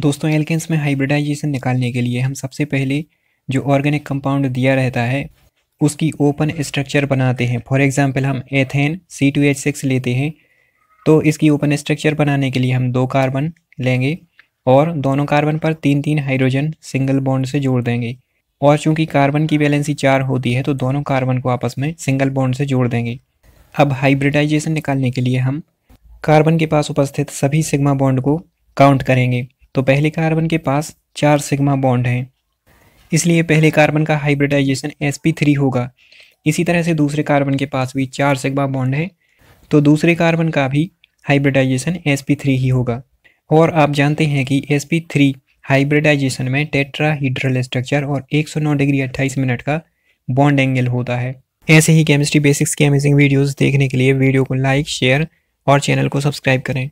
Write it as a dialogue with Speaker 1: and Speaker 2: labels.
Speaker 1: दोस्तों एल्केन्स में हाइब्रिडाइजेशन निकालने के लिए हम सबसे पहले जो ऑर्गेनिक कंपाउंड दिया रहता है उसकी ओपन स्ट्रक्चर बनाते हैं फॉर एग्ज़ाम्पल हम ethane C two H six लेते हैं तो इसकी ओपन स्ट्रक्चर बनाने के लिए हम दो कार्बन लेंगे और दोनों कार्बन पर तीन तीन हाइड्रोजन सिंगल बॉन्ड से जोड़ देंगे और चूंकि कार्बन की बैलेंसी चार होती है तो दोनों कार्बन को आपस में सिंगल बॉन्ड से जोड़ देंगे अब हाइब्रिडाइजेशन निकालने के लिए हम कार्बन के पास उपस्थित सभी सिग्मा बॉन्ड को काउंट करेंगे तो पहले कार्बन के पास चार सिग्मा बॉन्ड हैं इसलिए पहले कार्बन का हाइब्रिडाइजेशन sp3 होगा इसी तरह से दूसरे कार्बन के पास भी चार सिग्मा बॉन्ड है तो दूसरे कार्बन का भी हाइब्रिडाइजेशन sp3 ही होगा और आप जानते हैं कि sp3 हाइब्रिडाइजेशन में टेट्राहीड्रल स्ट्रक्चर और 109 डिग्री 28 मिनट का बॉन्ड एंगल होता है ऐसे ही केमिस्ट्री बेसिक्स के अमेजिंग वीडियोज़ देखने के लिए वीडियो को लाइक शेयर और चैनल को सब्सक्राइब करें